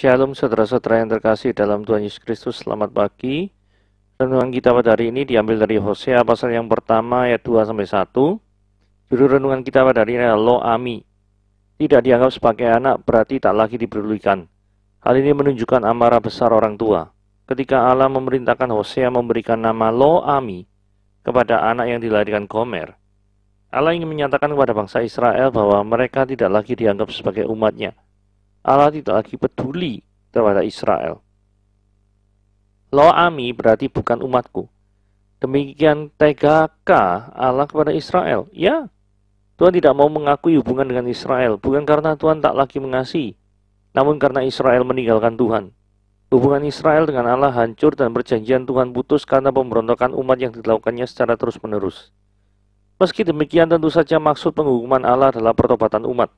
Shalom saudara-saudara yang terkasih dalam Tuhan Yesus Kristus, selamat pagi. Renungan kita pada hari ini diambil dari Hosea pasal yang pertama ayat 2 sampai 1. Judul renungan kita pada hari ini adalah Lo Ami. Tidak dianggap sebagai anak berarti tak lagi diperdulikan. Hal ini menunjukkan amarah besar orang tua. Ketika Allah memerintahkan Hosea memberikan nama Lo Ami kepada anak yang dilahirkan Gomer, Allah ingin menyatakan kepada bangsa Israel bahwa mereka tidak lagi dianggap sebagai umatnya. Allah tidak lagi peduli kepada Israel. Lo ami berarti bukan umatku. Demikian tegaka Allah kepada Israel. Ya, Tuhan tidak mau mengakui hubungan dengan Israel. Bukan karena Tuhan tak lagi mengasihi, namun karena Israel meninggalkan Tuhan. Hubungan Israel dengan Allah hancur dan perjanjian Tuhan putus karena pemberontakan umat yang dilakukannya secara terus-menerus. Meski demikian, tentu saja maksud penghukuman Allah adalah pertobatan umat.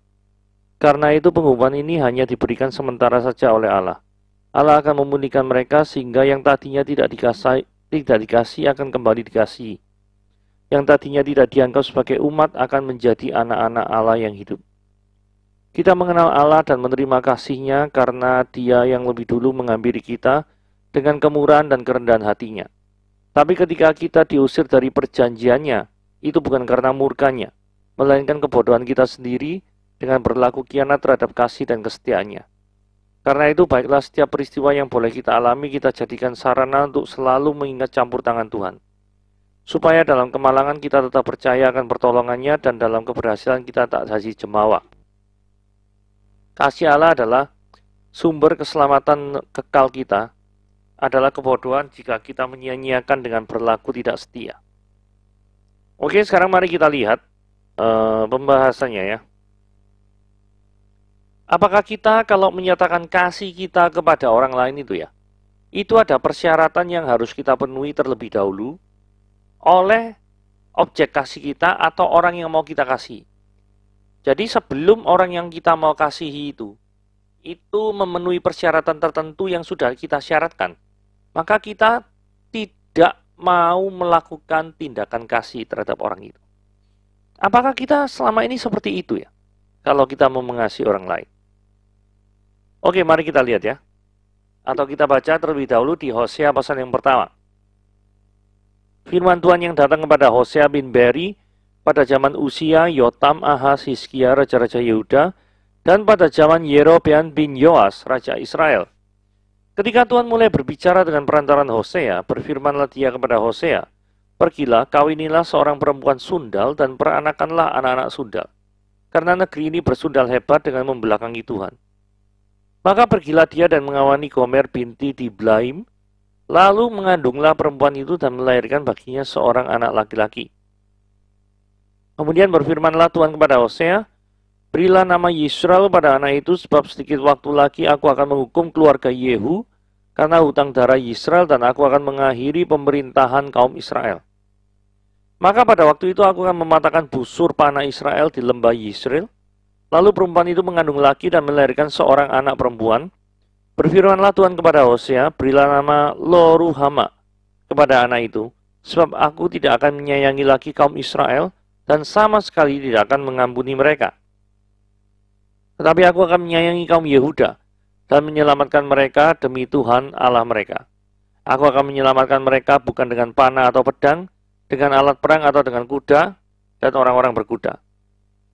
Karena itu penghukuman ini hanya diberikan sementara saja oleh Allah. Allah akan memulihkan mereka sehingga yang tadinya tidak dikasih, tidak dikasih akan kembali dikasih. Yang tadinya tidak dianggap sebagai umat akan menjadi anak-anak Allah yang hidup. Kita mengenal Allah dan menerima kasihnya karena dia yang lebih dulu mengambil kita dengan kemurahan dan kerendahan hatinya. Tapi ketika kita diusir dari perjanjiannya, itu bukan karena murkanya, melainkan kebodohan kita sendiri dengan berlaku kianat terhadap kasih dan kesetiaannya. Karena itu baiklah setiap peristiwa yang boleh kita alami kita jadikan sarana untuk selalu mengingat campur tangan Tuhan. Supaya dalam kemalangan kita tetap percaya akan pertolongannya dan dalam keberhasilan kita tak jadi jemawa. Kasih Allah adalah sumber keselamatan kekal kita, adalah kebodohan jika kita menyia-nyiakan dengan berlaku tidak setia. Oke, sekarang mari kita lihat uh, pembahasannya ya. Apakah kita kalau menyatakan kasih kita kepada orang lain itu ya, itu ada persyaratan yang harus kita penuhi terlebih dahulu oleh objek kasih kita atau orang yang mau kita kasih. Jadi sebelum orang yang kita mau kasihi itu, itu memenuhi persyaratan tertentu yang sudah kita syaratkan, maka kita tidak mau melakukan tindakan kasih terhadap orang itu. Apakah kita selama ini seperti itu ya? Kalau kita mau mengasihi orang lain. Oke, mari kita lihat ya. Atau kita baca terlebih dahulu di Hosea pasal yang pertama. Firman Tuhan yang datang kepada Hosea bin Beri pada zaman usia Yotam Ahaz Hiskia Raja-Raja Yehuda dan pada zaman Yerobian bin Yoas Raja Israel. Ketika Tuhan mulai berbicara dengan perantaran Hosea, berfirmanlah dia kepada Hosea, Pergilah, kawinilah seorang perempuan sundal dan peranakanlah anak-anak sundal. Karena negeri ini bersundal hebat dengan membelakangi Tuhan. Maka pergilah dia dan mengawani Gomer binti Diblaim, lalu mengandunglah perempuan itu dan melahirkan baginya seorang anak laki-laki. Kemudian berfirmanlah Tuhan kepada Hosea, Berilah nama Yisrael pada anak itu sebab sedikit waktu lagi aku akan menghukum keluarga Yehu karena hutang darah Yisrael dan aku akan mengakhiri pemerintahan kaum Israel. Maka pada waktu itu aku akan mematahkan busur panah Israel di lembah Yisrael Lalu perempuan itu mengandung laki dan melahirkan seorang anak perempuan. Berfirmanlah Tuhan kepada Hosea, berilah nama Loruhama kepada anak itu, sebab aku tidak akan menyayangi lagi kaum Israel dan sama sekali tidak akan mengampuni mereka. Tetapi aku akan menyayangi kaum Yehuda dan menyelamatkan mereka demi Tuhan Allah mereka. Aku akan menyelamatkan mereka bukan dengan panah atau pedang, dengan alat perang atau dengan kuda, dan orang-orang berkuda.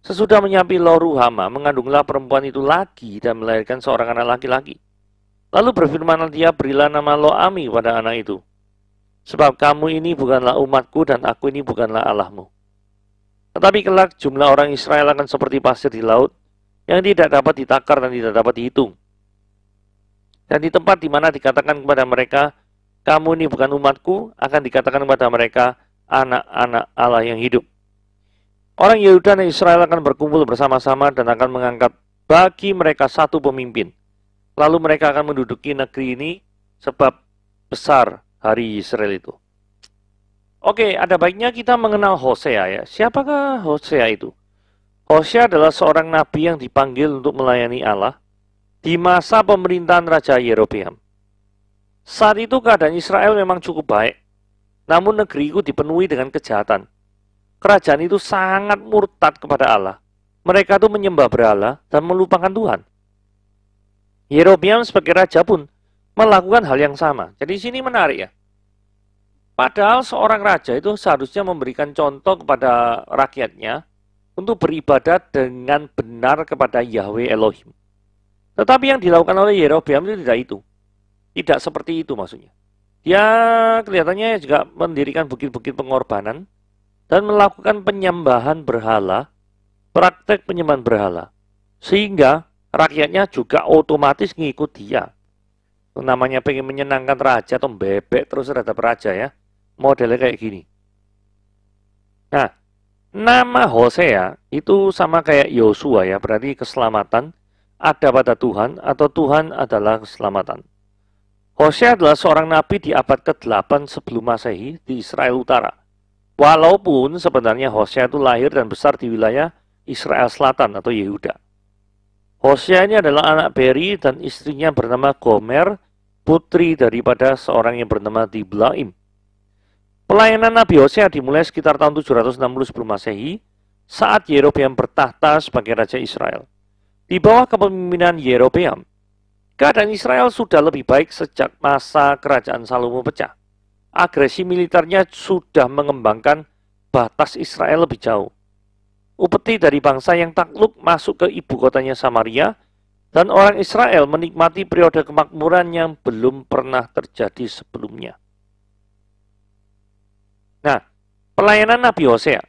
Sesudah menyapi Loruhama, mengandunglah perempuan itu lagi dan melahirkan seorang anak laki-laki. Lalu berfirmanlah dia, ya, berilah nama Loami pada anak itu. Sebab kamu ini bukanlah umatku dan aku ini bukanlah Allahmu. Tetapi kelak jumlah orang Israel akan seperti pasir di laut yang tidak dapat ditakar dan tidak dapat dihitung. Dan di tempat di mana dikatakan kepada mereka, kamu ini bukan umatku, akan dikatakan kepada mereka anak-anak Allah yang hidup. Orang Yehuda dan Israel akan berkumpul bersama-sama dan akan mengangkat bagi mereka satu pemimpin. Lalu mereka akan menduduki negeri ini sebab besar hari Israel itu. Oke, ada baiknya kita mengenal Hosea ya. Siapakah Hosea itu? Hosea adalah seorang nabi yang dipanggil untuk melayani Allah di masa pemerintahan Raja Yerobeam. Saat itu keadaan Israel memang cukup baik, namun negeriku dipenuhi dengan kejahatan kerajaan itu sangat murtad kepada Allah. Mereka itu menyembah berhala dan melupakan Tuhan. Yerobiam sebagai raja pun melakukan hal yang sama. Jadi sini menarik ya. Padahal seorang raja itu seharusnya memberikan contoh kepada rakyatnya untuk beribadah dengan benar kepada Yahweh Elohim. Tetapi yang dilakukan oleh Yerobeam itu tidak itu. Tidak seperti itu maksudnya. Dia kelihatannya juga mendirikan bukit-bukit pengorbanan, dan melakukan penyembahan berhala, praktek penyembahan berhala. Sehingga rakyatnya juga otomatis ngikut dia. Namanya pengen menyenangkan raja atau bebek terus terhadap raja ya. Modelnya kayak gini. Nah, nama Hosea itu sama kayak Yosua ya, berarti keselamatan ada pada Tuhan atau Tuhan adalah keselamatan. Hosea adalah seorang nabi di abad ke-8 sebelum Masehi di Israel Utara. Walaupun sebenarnya Hosea itu lahir dan besar di wilayah Israel Selatan atau Yehuda. Hosea ini adalah anak Beri dan istrinya bernama Gomer, putri daripada seorang yang bernama Diblaim. Pelayanan Nabi Hosea dimulai sekitar tahun 760 sebelum Masehi saat Yerobeam bertahta sebagai Raja Israel. Di bawah kepemimpinan Yerobeam, keadaan Israel sudah lebih baik sejak masa kerajaan Salomo pecah agresi militernya sudah mengembangkan batas Israel lebih jauh. Upeti dari bangsa yang takluk masuk ke ibu kotanya Samaria, dan orang Israel menikmati periode kemakmuran yang belum pernah terjadi sebelumnya. Nah, pelayanan Nabi Hosea.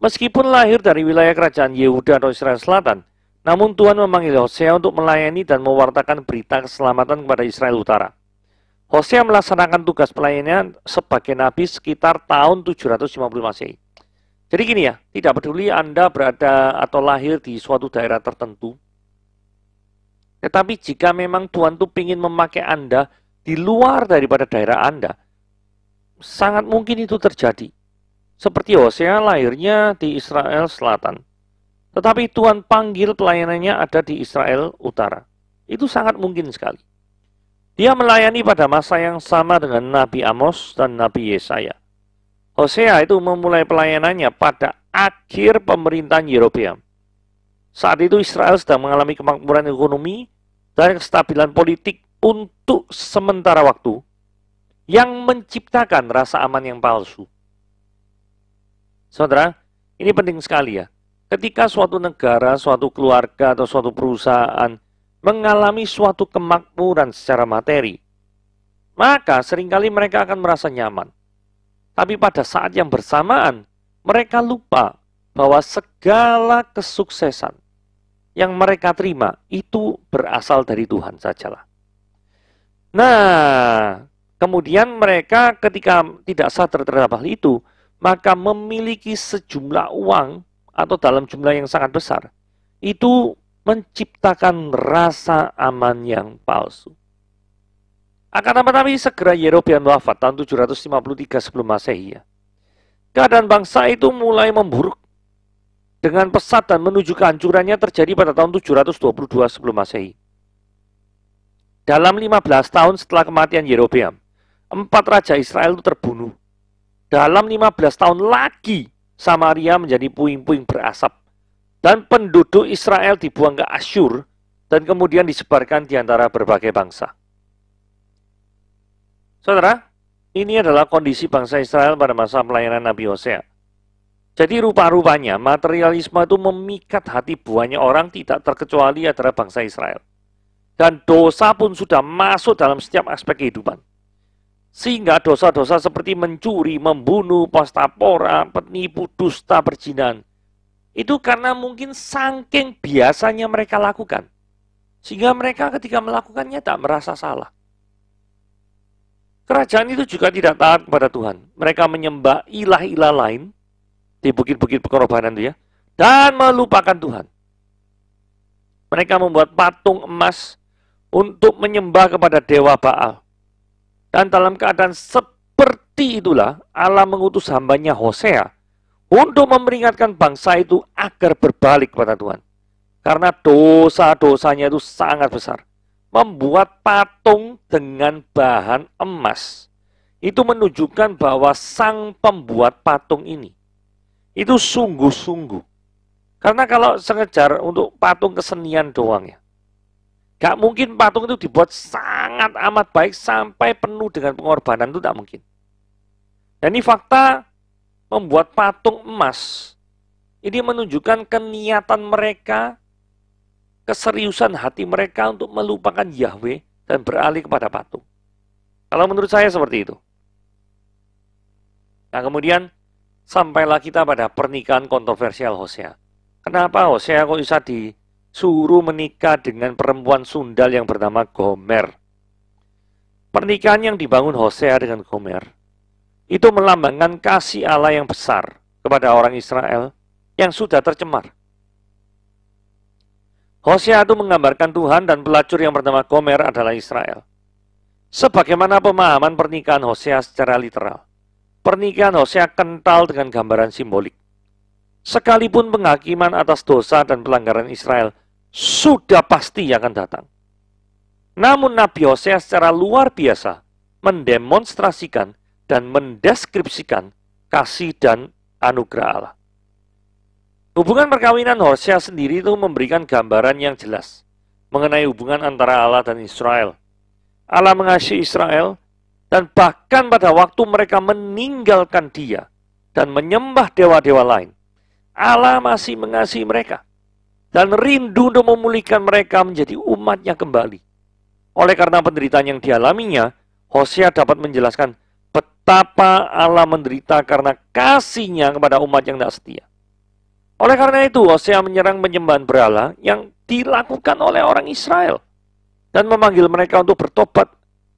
Meskipun lahir dari wilayah kerajaan Yehuda atau Israel Selatan, namun Tuhan memanggil Hosea untuk melayani dan mewartakan berita keselamatan kepada Israel Utara. Hosea melaksanakan tugas pelayanannya sebagai nabi sekitar tahun 750 Masehi. Jadi gini ya, tidak peduli Anda berada atau lahir di suatu daerah tertentu, tetapi jika memang Tuhan tuh ingin memakai Anda di luar daripada daerah Anda, sangat mungkin itu terjadi. Seperti Hosea lahirnya di Israel Selatan, tetapi Tuhan panggil pelayanannya ada di Israel Utara. Itu sangat mungkin sekali. Dia melayani pada masa yang sama dengan Nabi Amos dan Nabi Yesaya. Hosea itu memulai pelayanannya pada akhir pemerintahan Yerobeam. Saat itu Israel sedang mengalami kemakmuran ekonomi dan kestabilan politik untuk sementara waktu yang menciptakan rasa aman yang palsu. Saudara, ini penting sekali ya. Ketika suatu negara, suatu keluarga, atau suatu perusahaan mengalami suatu kemakmuran secara materi, maka seringkali mereka akan merasa nyaman. Tapi pada saat yang bersamaan, mereka lupa bahwa segala kesuksesan yang mereka terima itu berasal dari Tuhan sajalah. Nah, kemudian mereka ketika tidak sadar terhadap hal itu, maka memiliki sejumlah uang atau dalam jumlah yang sangat besar, itu menciptakan rasa aman yang palsu. Akan tetapi segera Yerobeam wafat tahun 753 sebelum Masehi. Ya. Keadaan bangsa itu mulai memburuk. Dengan pesat dan menuju kehancurannya terjadi pada tahun 722 sebelum Masehi. Dalam 15 tahun setelah kematian Yerobeam, empat raja Israel itu terbunuh. Dalam 15 tahun lagi, Samaria menjadi puing-puing berasap. Dan penduduk Israel dibuang ke Asyur dan kemudian disebarkan di antara berbagai bangsa. Saudara, ini adalah kondisi bangsa Israel pada masa pelayanan Nabi Hosea. Jadi rupa-rupanya materialisme itu memikat hati buahnya orang tidak terkecuali antara bangsa Israel. Dan dosa pun sudah masuk dalam setiap aspek kehidupan. Sehingga dosa-dosa seperti mencuri, membunuh, pastapora, penipu, dusta, perjinan. Itu karena mungkin saking biasanya mereka lakukan. Sehingga mereka ketika melakukannya tak merasa salah. Kerajaan itu juga tidak taat kepada Tuhan. Mereka menyembah ilah-ilah lain di bukit-bukit pengorbanan itu ya. Dan melupakan Tuhan. Mereka membuat patung emas untuk menyembah kepada Dewa Baal. Dan dalam keadaan seperti itulah Allah mengutus hambanya Hosea untuk memperingatkan bangsa itu agar berbalik kepada Tuhan. Karena dosa-dosanya itu sangat besar. Membuat patung dengan bahan emas. Itu menunjukkan bahwa sang pembuat patung ini itu sungguh-sungguh. Karena kalau sengejar untuk patung kesenian doang ya, Gak mungkin patung itu dibuat sangat amat baik sampai penuh dengan pengorbanan itu tak mungkin. Dan ini fakta membuat patung emas. Ini menunjukkan keniatan mereka, keseriusan hati mereka untuk melupakan Yahweh dan beralih kepada patung. Kalau menurut saya seperti itu. Nah kemudian sampailah kita pada pernikahan kontroversial Hosea. Kenapa Hosea kok bisa disuruh menikah dengan perempuan sundal yang bernama Gomer? Pernikahan yang dibangun Hosea dengan Gomer itu melambangkan kasih Allah yang besar kepada orang Israel yang sudah tercemar. Hosea itu menggambarkan Tuhan dan pelacur yang bernama Gomer adalah Israel. Sebagaimana pemahaman pernikahan Hosea secara literal. Pernikahan Hosea kental dengan gambaran simbolik. Sekalipun penghakiman atas dosa dan pelanggaran Israel sudah pasti akan datang. Namun Nabi Hosea secara luar biasa mendemonstrasikan dan mendeskripsikan kasih dan anugerah Allah. Hubungan perkawinan Hosea sendiri itu memberikan gambaran yang jelas mengenai hubungan antara Allah dan Israel. Allah mengasihi Israel dan bahkan pada waktu mereka meninggalkan dia dan menyembah dewa-dewa lain, Allah masih mengasihi mereka dan rindu untuk memulihkan mereka menjadi umatnya kembali. Oleh karena penderitaan yang dialaminya, Hosea dapat menjelaskan betapa Allah menderita karena kasihnya kepada umat yang tidak setia. Oleh karena itu, Hosea menyerang penyembahan berhala yang dilakukan oleh orang Israel dan memanggil mereka untuk bertobat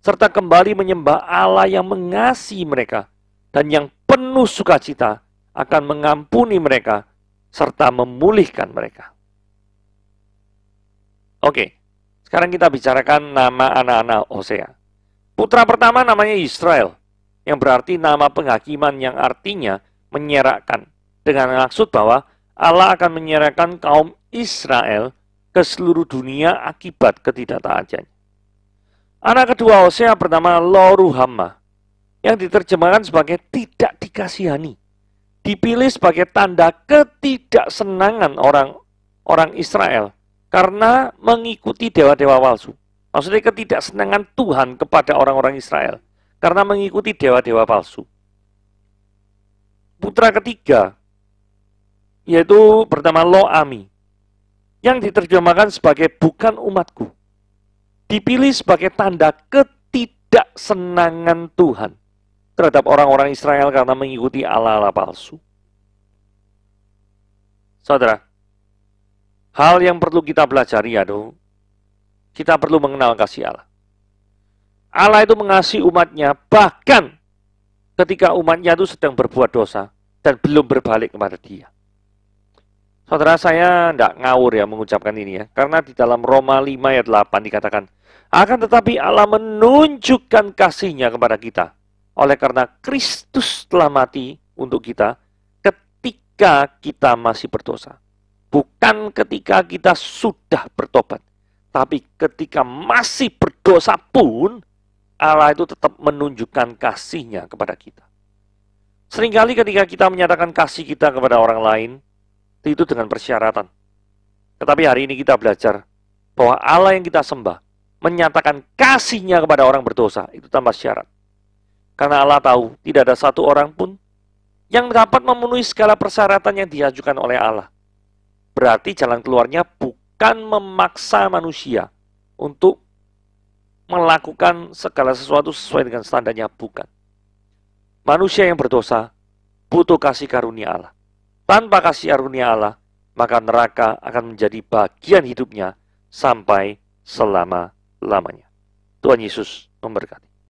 serta kembali menyembah Allah yang mengasihi mereka dan yang penuh sukacita akan mengampuni mereka serta memulihkan mereka. Oke, sekarang kita bicarakan nama anak-anak Hosea. Putra pertama namanya Israel yang berarti nama penghakiman yang artinya menyerahkan. Dengan maksud bahwa Allah akan menyerahkan kaum Israel ke seluruh dunia akibat ketidaktaatannya. Anak kedua Hosea bernama Loruhamma yang diterjemahkan sebagai tidak dikasihani. Dipilih sebagai tanda ketidaksenangan orang orang Israel karena mengikuti dewa-dewa palsu. Maksudnya ketidaksenangan Tuhan kepada orang-orang Israel karena mengikuti dewa-dewa palsu. Putra ketiga, yaitu bernama Lo Ami yang diterjemahkan sebagai bukan umatku, dipilih sebagai tanda ketidaksenangan Tuhan terhadap orang-orang Israel karena mengikuti ala-ala palsu. Saudara, hal yang perlu kita pelajari aduh kita perlu mengenal kasih Allah. Allah itu mengasihi umatnya bahkan ketika umatnya itu sedang berbuat dosa dan belum berbalik kepada dia. Saudara saya tidak ngawur ya mengucapkan ini ya, karena di dalam Roma 5 ayat 8 dikatakan, akan tetapi Allah menunjukkan kasihnya kepada kita, oleh karena Kristus telah mati untuk kita ketika kita masih berdosa. Bukan ketika kita sudah bertobat, tapi ketika masih berdosa pun, Allah itu tetap menunjukkan kasihnya kepada kita. Seringkali ketika kita menyatakan kasih kita kepada orang lain, itu dengan persyaratan. Tetapi hari ini kita belajar bahwa Allah yang kita sembah menyatakan kasihnya kepada orang berdosa, itu tanpa syarat. Karena Allah tahu tidak ada satu orang pun yang dapat memenuhi segala persyaratan yang diajukan oleh Allah. Berarti jalan keluarnya bukan memaksa manusia untuk melakukan segala sesuatu sesuai dengan standarnya bukan. Manusia yang berdosa butuh kasih karunia Allah. Tanpa kasih karunia Allah, maka neraka akan menjadi bagian hidupnya sampai selama-lamanya. Tuhan Yesus memberkati.